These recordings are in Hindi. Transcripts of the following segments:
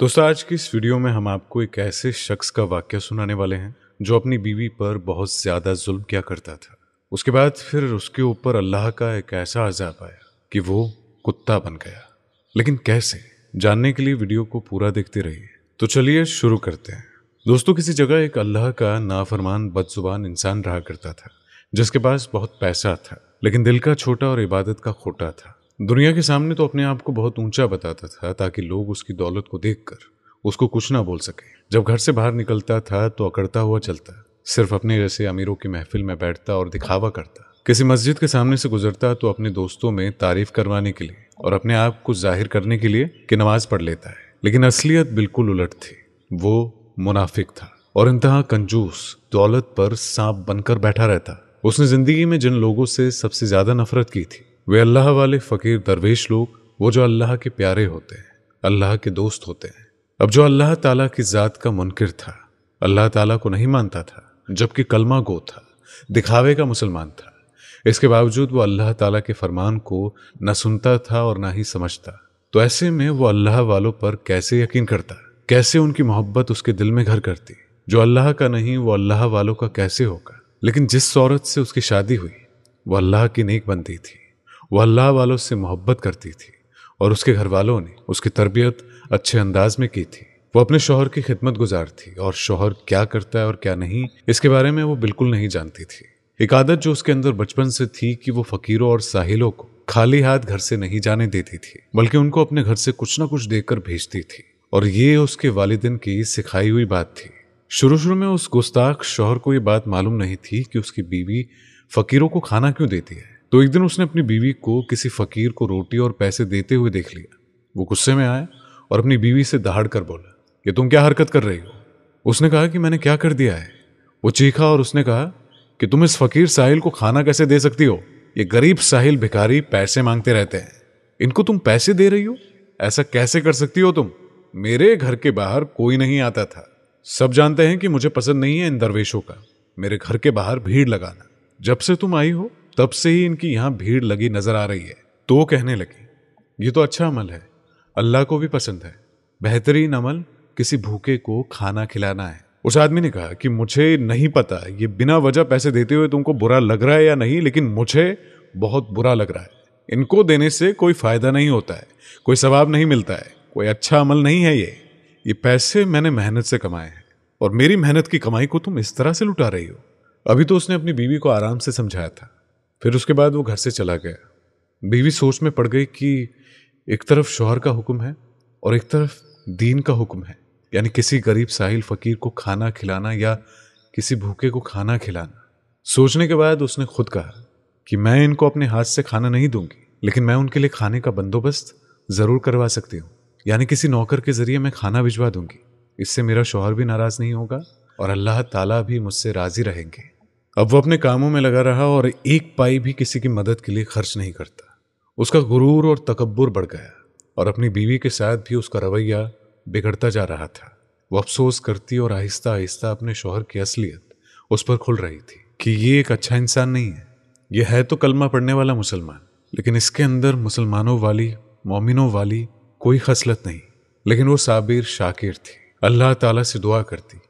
दोस्तों आज की इस वीडियो में हम आपको एक ऐसे शख्स का वाक्य सुनाने वाले हैं जो अपनी बीवी पर बहुत ज़्यादा जुल्म किया करता था उसके बाद फिर उसके ऊपर अल्लाह का एक ऐसा अजाब आया कि वो कुत्ता बन गया लेकिन कैसे जानने के लिए वीडियो को पूरा देखते रहिए तो चलिए शुरू करते हैं दोस्तों किसी जगह एक अल्लाह का नाफरमान बदजुबान इंसान रहा करता था जिसके पास बहुत पैसा था लेकिन दिल का छोटा और इबादत का खोटा था दुनिया के सामने तो अपने आप को बहुत ऊंचा बताता था ताकि लोग उसकी दौलत को देखकर उसको कुछ ना बोल सके जब घर से बाहर निकलता था तो अकड़ता हुआ चलता सिर्फ अपने जैसे अमीरों की महफिल में बैठता और दिखावा करता किसी मस्जिद के सामने से गुजरता तो अपने दोस्तों में तारीफ करवाने के लिए और अपने आप को जाहिर करने के लिए कि नमाज पढ़ लेता है लेकिन असलियत बिल्कुल उलट थी वो मुनाफिक था और इंतहा कंजूस दौलत पर सांप बनकर बैठा रहता उसने जिंदगी में जिन लोगों से सबसे ज्यादा नफरत की थी वे अल्लाह वाले फ़कीर दरवेश लोग वो जो अल्लाह के प्यारे होते हैं अल्लाह के दोस्त होते हैं अब जो अल्लाह ताला की ज़ात का मुनकर था अल्लाह ताला को नहीं मानता था जबकि कलमा गो था दिखावे का मुसलमान था इसके बावजूद वो अल्लाह ताला के फरमान को न सुनता था और ना ही समझता तो ऐसे में वो अल्लाह वालों पर कैसे यकीन करता कैसे उनकी मोहब्बत उसके दिल में घर करती जो अल्लाह का नहीं वो अल्लाह वालों का कैसे होगा लेकिन जिस औरत से उसकी शादी हुई वो अल्लाह की नेक बनती थी वह अल्लाह वालों से मोहब्बत करती थी और उसके घर वालों ने उसकी तरबियत अच्छे अंदाज में की थी वो अपने शोहर की खिदमत गुजार थी और शोहर क्या करता है और क्या नहीं इसके बारे में वो बिल्कुल नहीं जानती थी एक आदत जो उसके अंदर बचपन से थी कि वो फकीरों और साहिलों को खाली हाथ घर से नहीं जाने देती थी बल्कि उनको अपने घर से कुछ ना कुछ देकर भेजती थी और ये उसके वालिदिन की सिखाई हुई बात थी शुरू शुरू में उस गुस्ताख शोहर को ये बात मालूम नहीं थी कि उसकी बीवी फकीरों को खाना क्यों देती है तो एक दिन उसने अपनी बीवी को किसी फकीर को रोटी और पैसे देते हुए देख लिया वो गुस्से में आया और अपनी बीवी से दहाड़ कर बोला कि तुम क्या हरकत कर रही हो उसने कहा कि मैंने क्या कर दिया है वो चीखा और उसने कहा कि तुम इस फकीर साहिल को खाना कैसे दे सकती हो ये गरीब साहिल भिखारी पैसे मांगते रहते हैं इनको तुम पैसे दे रही हो ऐसा कैसे कर सकती हो तुम मेरे घर के बाहर कोई नहीं आता था सब जानते हैं कि मुझे पसंद नहीं है इन दरवेशों का मेरे घर के बाहर भीड़ लगाना जब से तुम आई हो तब से ही इनकी यहाँ भीड़ लगी नजर आ रही है तो कहने लगी ये तो अच्छा अमल है अल्लाह को भी पसंद है बेहतरीन अमल किसी भूखे को खाना खिलाना है उस आदमी ने कहा कि मुझे नहीं पता ये बिना वजह पैसे देते हुए तुमको बुरा लग रहा है या नहीं लेकिन मुझे बहुत बुरा लग रहा है इनको देने से कोई फ़ायदा नहीं होता है कोई सवाब नहीं मिलता है कोई अच्छा अमल नहीं है ये ये पैसे मैंने मेहनत से कमाए हैं और मेरी मेहनत की कमाई को तुम इस तरह से लुटा रही हो अभी तो उसने अपनी बीवी को आराम से समझाया था फिर उसके बाद वो घर से चला गया बीवी सोच में पड़ गई कि एक तरफ शोहर का हुक्म है और एक तरफ दीन का हुक्म है यानी किसी गरीब साहिल फकीर को खाना खिलाना या किसी भूखे को खाना खिलाना सोचने के बाद उसने खुद कहा कि मैं इनको अपने हाथ से खाना नहीं दूंगी लेकिन मैं उनके लिए खाने का बंदोबस्त ज़रूर करवा सकती हूँ यानी किसी नौकर के ज़रिए मैं खाना भिजवा दूंगी इससे मेरा शोहर भी नाराज़ नहीं होगा और अल्लाह ताला भी मुझसे राज़ी रहेंगे अब वो अपने कामों में लगा रहा और एक पाई भी किसी की मदद के लिए खर्च नहीं करता उसका गुरूर और तकबर बढ़ गया और अपनी बीवी के साथ भी उसका रवैया बिगड़ता जा रहा था वो अफसोस करती और आहिस्ता आहिस्ता अपने शोहर की असलियत उस पर खुल रही थी कि ये एक अच्छा इंसान नहीं है ये है तो कलमा पढ़ने वाला मुसलमान लेकिन इसके अंदर मुसलमानों वाली मोमिनों वाली कोई खसलत नहीं लेकिन वो साबिर शाकिर थी अल्लाह ताला से दुआ करती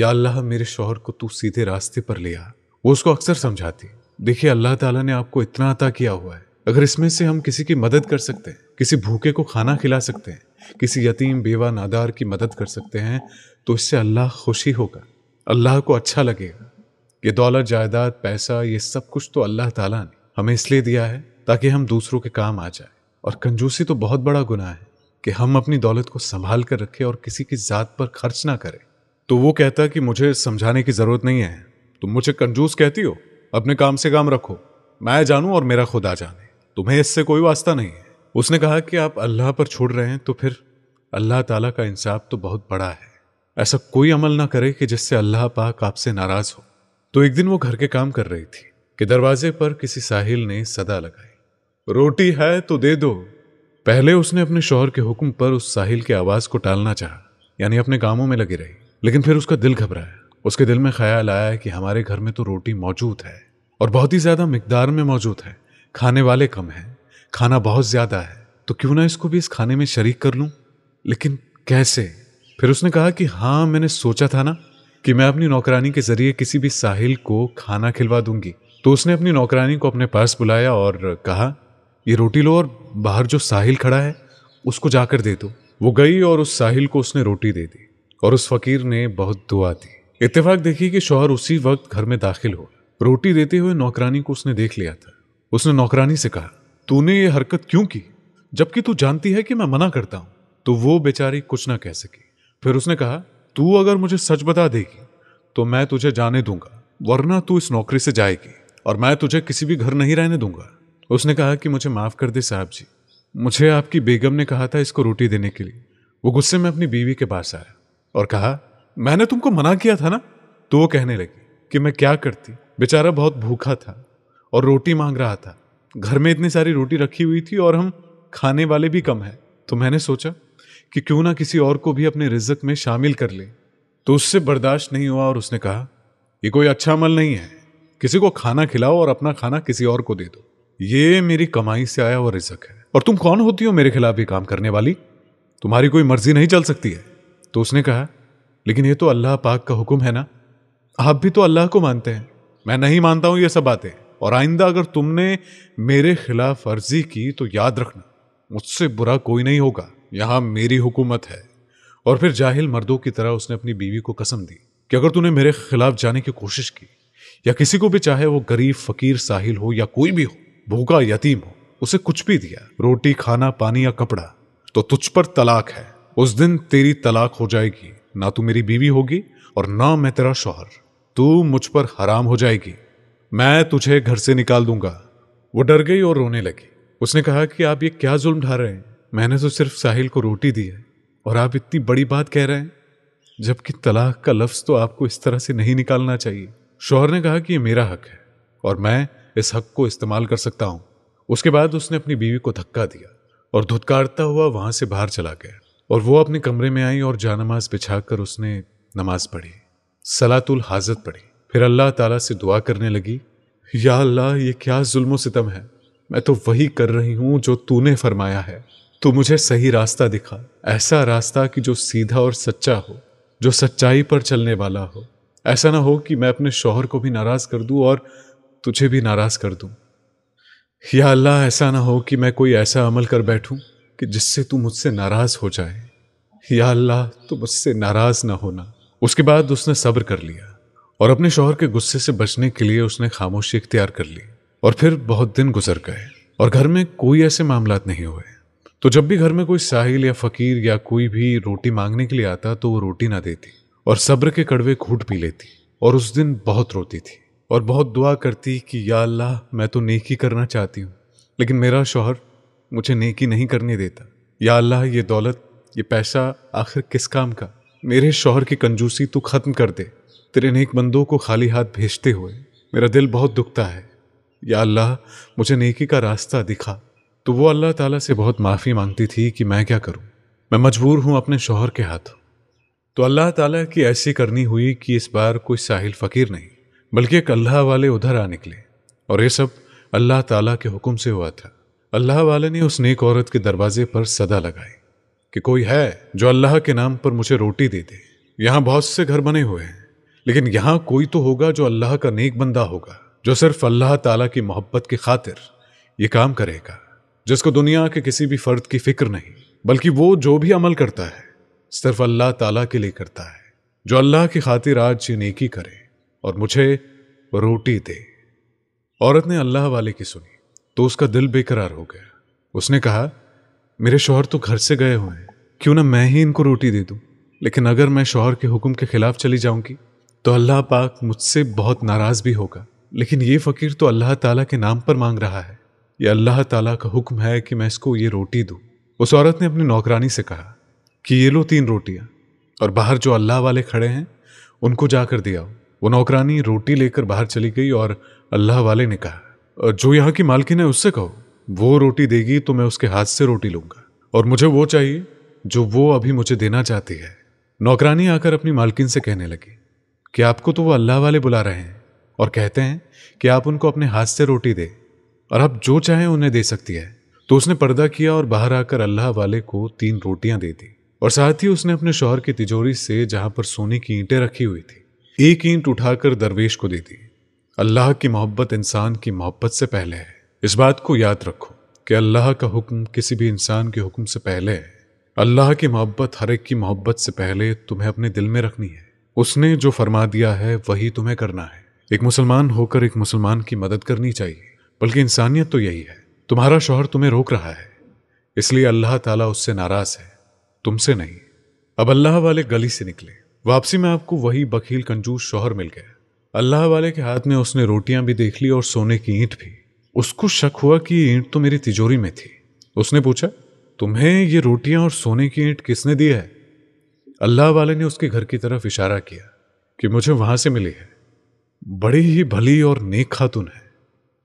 या अल्लाह मेरे शोहर को तू सीधे रास्ते पर ले आ वो उसको अक्सर समझाती देखिए अल्लाह ताला ने आपको इतना अता किया हुआ है अगर इसमें से हम किसी की मदद कर सकते हैं किसी भूखे को खाना खिला सकते हैं किसी यतीम बेवा नादार की मदद कर सकते हैं तो इससे अल्लाह खुशी होगा अल्लाह को अच्छा लगेगा ये दौलत जायदाद पैसा ये सब कुछ तो अल्लाह ताला ने हमें इसलिए दिया है ताकि हम दूसरों के काम आ जाए और कंजूसी तो बहुत बड़ा गुना है कि हम अपनी दौलत को संभाल कर रखें और किसी की ज़ात पर खर्च ना करें तो वो कहता कि मुझे समझाने की ज़रूरत नहीं है तुम मुझे कंजूस कहती हो अपने काम से काम रखो मैं जानू और मेरा खुदा जाने तुम्हें इससे कोई वास्ता नहीं है उसने कहा कि आप अल्लाह पर छोड़ रहे हैं तो फिर अल्लाह ताला का इंसाफ तो बहुत बड़ा है ऐसा कोई अमल ना करे कि जिससे अल्लाह पाक आपसे नाराज हो तो एक दिन वो घर के काम कर रही थी कि दरवाजे पर किसी साहिल ने सदा लगाई रोटी है तो दे दो पहले उसने अपने शोहर के हुक्म पर उस साहिल की आवाज़ को टालना चाहा यानी अपने कामों में लगी रही लेकिन फिर उसका दिल घबराया उसके दिल में ख्याल आया कि हमारे घर में तो रोटी मौजूद है और बहुत ही ज़्यादा मकदार में मौजूद है खाने वाले कम हैं खाना बहुत ज़्यादा है तो क्यों ना इसको भी इस खाने में शरीक कर लूँ लेकिन कैसे फिर उसने कहा कि हाँ मैंने सोचा था ना कि मैं अपनी नौकरानी के ज़रिए किसी भी साहिल को खाना खिलवा दूंगी तो उसने अपनी नौकरानी को अपने पास बुलाया और कहा ये रोटी लो और बाहर जो साहिल खड़ा है उसको जाकर दे दो वो गई और उस साहिल को उसने रोटी दे दी और उस फकीर ने बहुत दुआ दी इतफाक देखिए कि शोहर उसी वक्त घर में दाखिल हुआ रोटी देते हुए नौकरानी को उसने देख लिया था उसने नौकरानी से कहा तूने ये हरकत क्यों की जबकि तू जानती है कि मैं मना करता हूं तो वो बेचारी कुछ ना कह सकी फिर उसने कहा तू अगर मुझे सच बता देगी तो मैं तुझे जाने दूंगा वरना तू इस नौकरी से जाएगी और मैं तुझे किसी भी घर नहीं रहने दूंगा उसने कहा कि मुझे माफ़ कर दे साहब जी मुझे आपकी बेगम ने कहा था इसको रोटी देने के लिए वो गुस्से में अपनी बीवी के पास आया और कहा मैंने तुमको मना किया था ना तो वो कहने लगी कि मैं क्या करती बेचारा बहुत भूखा था और रोटी मांग रहा था घर में इतनी सारी रोटी रखी हुई थी और हम खाने वाले भी कम हैं तो मैंने सोचा कि क्यों ना किसी और को भी अपने रिजक में शामिल कर ले तो उससे बर्दाश्त नहीं हुआ और उसने कहा ये कोई अच्छा अमल नहीं है किसी को खाना खिलाओ और अपना खाना किसी और को दे दो ये मेरी कमाई से आया हुआ रिजक है और तुम कौन होती हो मेरे खिलाफ ये काम करने वाली तुम्हारी कोई मर्जी नहीं चल सकती है तो उसने कहा लेकिन ये तो अल्लाह पाक का हुक्म है ना आप भी तो अल्लाह को मानते हैं मैं नहीं मानता हूँ ये सब बातें और आइंदा अगर तुमने मेरे खिलाफ अर्जी की तो याद रखना मुझसे बुरा कोई नहीं होगा यहाँ मेरी हुकूमत है और फिर जाहिल मर्दों की तरह उसने अपनी बीवी को कसम दी कि अगर तूने मेरे खिलाफ जाने की कोशिश की या किसी को भी चाहे वो गरीब फकीर साहिल हो या कोई भी हो भूखा यतीम हो उसे कुछ भी दिया रोटी खाना पानी या कपड़ा तो तुझ पर तलाक है उस दिन तेरी तलाक हो जाएगी ना तू मेरी बीवी होगी और ना मैं तेरा शोहर तू मुझ पर हराम हो जाएगी मैं तुझे घर से निकाल दूंगा वो डर गई और रोने लगी उसने कहा कि आप ये क्या जुल्म ढा रहे हैं मैंने तो सिर्फ साहिल को रोटी दी है और आप इतनी बड़ी बात कह रहे हैं जबकि तलाक का लफ्ज़ तो आपको इस तरह से नहीं निकालना चाहिए शोहर ने कहा कि ये मेरा हक है और मैं इस हक को इस्तेमाल कर सकता हूं उसके बाद उसने अपनी बीवी को धक्का दिया और धुतकारता हुआ वहां से बाहर चला गया और वो अपने कमरे में आई और जानमाज बिछा कर उसने नमाज पढ़ी सलातुल हाजत पढ़ी फिर अल्लाह ताला से दुआ करने लगी या अल्लाह ये क्या जुल्म सितम है मैं तो वही कर रही हूँ जो तूने फरमाया है तो मुझे सही रास्ता दिखा ऐसा रास्ता कि जो सीधा और सच्चा हो जो सच्चाई पर चलने वाला हो ऐसा ना हो कि मैं अपने शोहर को भी नाराज़ कर दूँ और तुझे भी नाराज़ कर दूँ या अल्लाह ऐसा ना हो कि मैं कोई ऐसा अमल कर बैठूँ कि जिससे तू मुझसे नाराज हो जाए या अल्लाह तू मुझसे नाराज ना होना उसके बाद उसने सब्र कर लिया और अपने शोहर के गुस्से से बचने के लिए उसने खामोशी इख्तियार कर ली और फिर बहुत दिन गुजर गए और घर में कोई ऐसे मामला नहीं हुए तो जब भी घर में कोई साहिल या फकीर या कोई भी रोटी मांगने के लिए आता तो वो रोटी ना देती और सब्र के कड़वे घूट पी लेती और उस दिन बहुत रोती थी और बहुत दुआ करती कि या अल्लाह मैं तो नेकी करना चाहती हूँ लेकिन मेरा शोहर मुझे नेकी नहीं करने देता या अल्लाह ये दौलत ये पैसा आखिर किस काम का मेरे शोहर की कंजूसी तू ख़त्म कर दे तेरे नेक बंदों को खाली हाथ भेजते हुए मेरा दिल बहुत दुखता है या अल्लाह मुझे नेकी का रास्ता दिखा तो वो अल्लाह ताला से बहुत माफ़ी मांगती थी कि मैं क्या करूं मैं मजबूर हूं अपने शोहर के हाथों तो अल्लाह ताला की ऐसी करनी हुई कि इस बार कोई साहिल फ़कीर नहीं बल्कि एक अल्लाह वाले उधर आ निकले और ये सब अल्लाह ताला के हुक्म से हुआ था अल्लाह वाले ने उस नेक औरत के दरवाजे पर सदा लगाई कि कोई है जो अल्लाह के नाम पर मुझे रोटी दे दे यहाँ बहुत से घर बने हुए हैं लेकिन यहाँ कोई तो होगा जो अल्लाह का नेक बंदा होगा जो सिर्फ अल्लाह ताला की मोहब्बत की खातिर ये काम करेगा जिसको दुनिया के किसी भी फर्द की फिक्र नहीं बल्कि वो जो भी अमल करता है सिर्फ अल्लाह ताला के लिए करता है जो अल्लाह की खातिर आज ये नेकी करे और मुझे रोटी दे औरत ने अल्लाह वाले की सुनी तो उसका दिल बेकरार हो गया उसने कहा मेरे शोहर तो घर से गए हुए हैं क्यों ना मैं ही इनको रोटी दे दूँ लेकिन अगर मैं शोहर के हुक्म के खिलाफ चली जाऊंगी तो अल्लाह पाक मुझसे बहुत नाराज़ भी होगा लेकिन ये फ़कीर तो अल्लाह ताला के नाम पर मांग रहा है ये अल्लाह ताला का हुक्म है कि मैं इसको ये रोटी दूँ उस औरत ने अपनी नौकरानी से कहा कि ये लो तीन रोटियाँ और बाहर जो अल्लाह वाले खड़े हैं उनको जाकर दिया वो नौकरानी रोटी लेकर बाहर चली गई और अल्लाह वाले ने कहा जो यहाँ की मालकिन है उससे कहो वो रोटी देगी तो मैं उसके हाथ से रोटी लूंगा और मुझे वो चाहिए जो वो अभी मुझे देना चाहती है नौकरानी आकर अपनी मालकिन से कहने लगी कि आपको तो वो अल्लाह वाले बुला रहे हैं और कहते हैं कि आप उनको अपने हाथ से रोटी दे और आप जो चाहें उन्हें दे सकती है तो उसने पर्दा किया और बाहर आकर अल्लाह वाले को तीन रोटियां दे दी और साथ ही उसने अपने शोहर की तिजोरी से जहां पर सोने की ईंटें रखी हुई थी एक ईंट उठाकर दरवेश को दे दी अल्लाह की मोहब्बत इंसान की मोहब्बत से पहले है इस बात को याद रखो कि अल्लाह का हुक्म किसी भी इंसान के हुक्म से पहले है अल्लाह की मोहब्बत हर एक की मोहब्बत से पहले तुम्हें अपने दिल में रखनी है उसने जो फरमा दिया है वही तुम्हें करना है एक मुसलमान होकर एक मुसलमान की मदद करनी चाहिए बल्कि इंसानियत तो यही है तुम्हारा शोहर तुम्हें रोक रहा है इसलिए अल्लाह ताला उससे नाराज है तुमसे नहीं अब अल्लाह वाले गली से निकले वापसी में आपको वही बखील कंजूस शोहर मिल गया अल्लाह वाले के हाथ में उसने रोटियां भी देख ली और सोने की ईंट भी उसको शक हुआ कि ये ईंट तो मेरी तिजोरी में थी उसने पूछा तुम्हें ये रोटियां और सोने की ईंट किसने दी है अल्लाह वाले ने उसके घर की तरफ इशारा किया कि मुझे वहां से मिली है बड़ी ही भली और नेक खातून है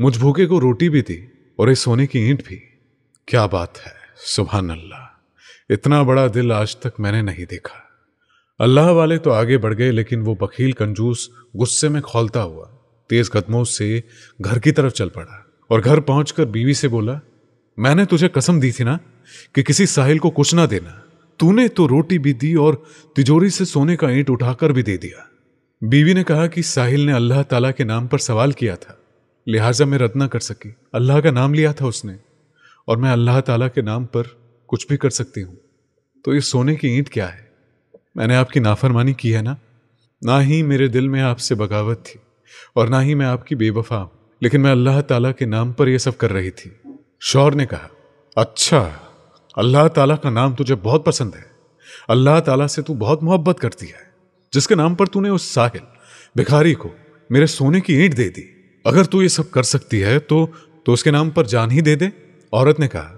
मुझ भूखे को रोटी भी दी और ये सोने की ईंट भी क्या बात है सुबह अल्लाह इतना बड़ा दिल आज तक मैंने नहीं देखा अल्लाह वाले तो आगे बढ़ गए लेकिन वो बखील कंजूस गुस्से में खोलता हुआ तेज कदमों से घर की तरफ चल पड़ा और घर पहुंचकर बीवी से बोला मैंने तुझे कसम दी थी ना कि किसी साहिल को कुछ ना देना तूने तो रोटी भी दी और तिजोरी से सोने का ईंट उठाकर भी दे दिया बीवी ने कहा कि साहिल ने अल्लाह ताला के नाम पर सवाल किया था लिहाजा मैं रद्द कर सकी अल्लाह का नाम लिया था उसने और मैं अल्लाह ताला के नाम पर कुछ भी कर सकती हूँ तो ये सोने की ईंट क्या है मैंने आपकी नाफरमानी की है ना ना ही मेरे दिल में आपसे बगावत थी और ना ही मैं आपकी बेवफा हूं लेकिन मैं अल्लाह ताला के नाम पर यह सब कर रही थी शौर ने कहा अच्छा अल्लाह ताला का नाम तुझे बहुत पसंद है अल्लाह ताला से तू बहुत मोहब्बत करती है जिसके नाम पर तूने उस साहिल भिखारी को मेरे सोने की ईंट दे दी अगर तू ये सब कर सकती है तो तो उसके नाम पर जान ही दे दे औरत ने कहा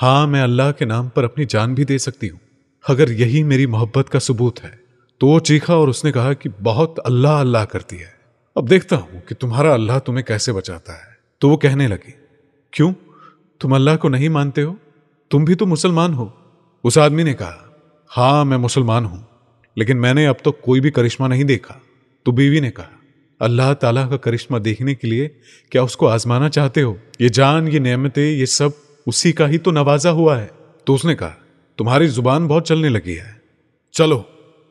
हाँ मैं अल्लाह के नाम पर अपनी जान भी दे सकती हूँ अगर यही मेरी मोहब्बत का सबूत है तो वो चीखा और उसने कहा कि बहुत अल्लाह अल्लाह करती है अब देखता हूं कि तुम्हारा अल्लाह तुम्हें कैसे बचाता है तो वो कहने लगी क्यों तुम अल्लाह को नहीं मानते हो तुम भी तो मुसलमान हो उस आदमी ने कहा हां मैं मुसलमान हूं लेकिन मैंने अब तक तो कोई भी करिश्मा नहीं देखा तो बीवी ने कहा अल्लाह ताला का करिश्मा देखने के लिए क्या उसको आजमाना चाहते हो ये जान ये नियमतें ये सब उसी का ही तो नवाजा हुआ है तो उसने कहा तुम्हारी जुबान बहुत चलने लगी है चलो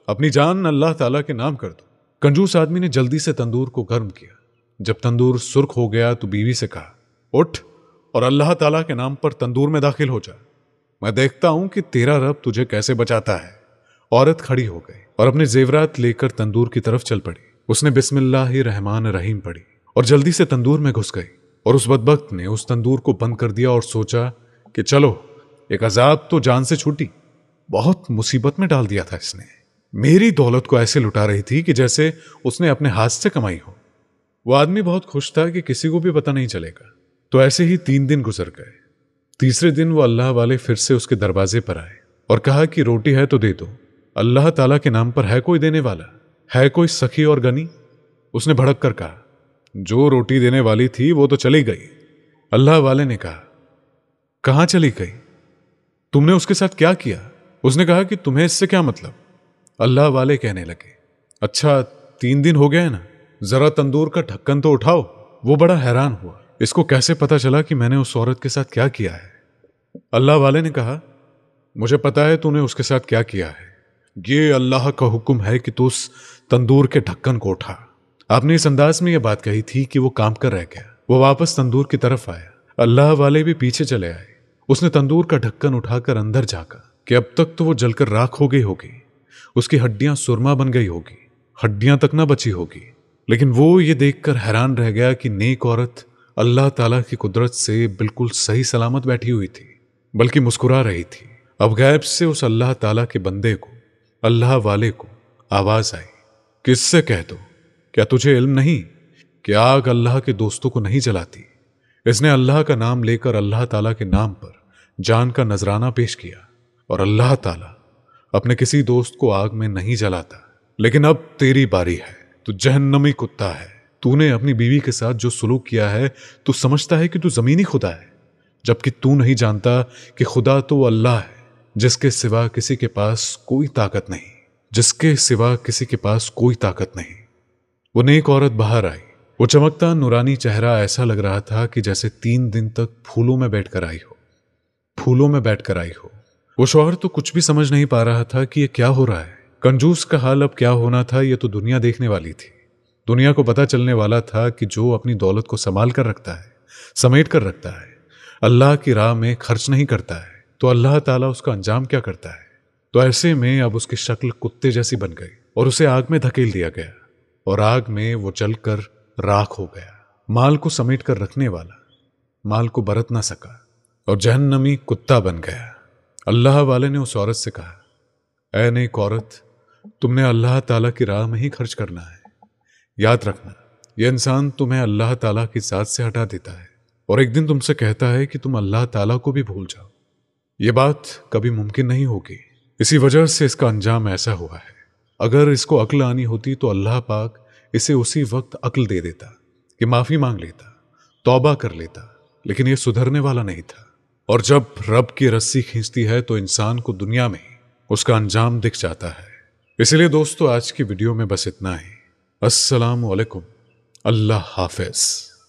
अपनी जान अल्लाह ताला के नाम कर दो कंजूस आदमी ने जल्दी से तंदूर को गर्म किया जब तंदूर सुर्ख हो गया तो बीवी से कहा उठ और अल्लाह ताला के नाम पर तंदूर में दाखिल हो जा मैं देखता हूं कि तेरा रब तुझे कैसे बचाता है औरत खड़ी हो गई और अपने जेवरात लेकर तंदूर की तरफ चल पड़ी उसने बिस्मिल्लाह रहमान रहीम पढ़ी और जल्दी से तंदूर में घुस गई और उस बदबक ने उस तंदूर को बंद कर दिया और सोचा कि चलो एक आजाद तो जान से छूटी बहुत मुसीबत में डाल दिया था इसने मेरी दौलत को ऐसे लुटा रही थी कि जैसे उसने अपने हाथ से कमाई हो वो आदमी बहुत खुश था कि किसी को भी पता नहीं चलेगा तो ऐसे ही तीन दिन गुजर गए तीसरे दिन वो अल्लाह वाले फिर से उसके दरवाजे पर आए और कहा कि रोटी है तो दे दो अल्लाह ताला के नाम पर है कोई देने वाला है कोई सखी और गनी उसने भड़क कर कहा जो रोटी देने वाली थी वो तो चली गई अल्लाह वाले ने कहा कहाँ चली गई तुमने उसके साथ क्या किया उसने कहा कि तुम्हें इससे क्या मतलब अल्लाह वाले कहने लगे अच्छा तीन दिन हो गए ना जरा तंदूर का ढक्कन तो उठाओ वो बड़ा हैरान हुआ इसको कैसे पता चला कि मैंने उस औरत के साथ क्या किया है अल्लाह वाले ने कहा मुझे पता है तूने उसके साथ क्या किया है ये अल्लाह का हुक्म है कि तू उस तंदूर के ढक्कन को उठा आपने इस अंदाज में यह बात कही थी कि वो काम कर रह गया वो वापस तंदूर की तरफ आया अल्लाह वाले भी पीछे चले आए उसने तंदूर का ढक्कन उठाकर अंदर झाका कि अब तक तो वो जलकर राख हो गई होगी उसकी हड्डियां सुरमा बन गई होगी हड्डियां तक ना बची होगी लेकिन वो ये देखकर हैरान रह गया कि नेक औरत अल्लाह ताला की कुदरत से बिल्कुल सही सलामत बैठी हुई थी बल्कि मुस्कुरा रही थी अब गैब से उस अल्लाह ताला के बंदे को अल्लाह वाले को आवाज आई किससे कह दो क्या तुझे इल्म नहीं कि आग अल्लाह के दोस्तों को नहीं जलाती इसने अल्लाह का नाम लेकर अल्लाह ताला के नाम पर जान का नजराना पेश किया और अल्लाह ताला अपने किसी दोस्त को आग में नहीं जलाता लेकिन अब तेरी बारी है तू जहन्नमी कुत्ता है तूने अपनी बीवी के साथ जो सुलूक किया है तू समझता है कि तू जमीनी खुदा है जबकि तू नहीं जानता कि खुदा तो अल्लाह है जिसके सिवा किसी के पास कोई ताकत नहीं जिसके सिवा किसी के पास कोई ताकत नहीं वो नेक औरत बाहर आई वो चमकता नूरानी चेहरा ऐसा लग रहा था कि जैसे तीन दिन तक फूलों में बैठकर आई हो फूलों में बैठकर आई हो वो शौहर तो कुछ भी समझ नहीं पा रहा था कि ये क्या हो रहा है कंजूस का हाल अब क्या होना था ये तो दुनिया देखने वाली थी दुनिया को पता चलने वाला था कि जो अपनी दौलत को संभाल कर रखता है समेट कर रखता है अल्लाह की राह में खर्च नहीं करता है तो अल्लाह ताला उसका अंजाम क्या करता है तो ऐसे में अब उसकी शक्ल कुत्ते जैसी बन गई और उसे आग में धकेल दिया गया और आग में वो जलकर राख हो गया माल को समेट कर रखने वाला माल को बरत ना सका और जहन्नमी कुत्ता बन गया अल्लाह वाले ने उस औरत से कहा ऐ नेक औरत तुमने अल्लाह ताला की राह में ही खर्च करना है याद रखना यह इंसान तुम्हें अल्लाह ताला की साथ से हटा देता है और एक दिन तुमसे कहता है कि तुम अल्लाह ताला को भी भूल जाओ ये बात कभी मुमकिन नहीं होगी इसी वजह से इसका अंजाम ऐसा हुआ है अगर इसको अक्ल आनी होती तो अल्लाह पाक इसे उसी वक्त अक्ल दे देता कि माफ़ी मांग लेता तौबा कर लेता लेकिन यह सुधरने वाला नहीं था और जब रब की रस्सी खींचती है तो इंसान को दुनिया में उसका अंजाम दिख जाता है इसलिए दोस्तों आज की वीडियो में बस इतना ही अस्सलाम वालेकुम अल्लाह हाफिज़